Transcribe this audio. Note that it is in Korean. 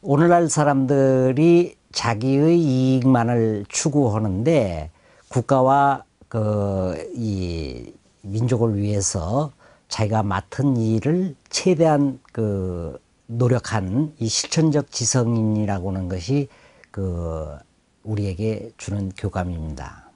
오늘날 사람들이 자기의 이익만을 추구하는데 국가와 그 이 민족을 위해서 자기가 맡은 일을 최대한 그 노력한 이 실천적 지성인이라고 하는 것이 그 우리에게 주는 교감입니다.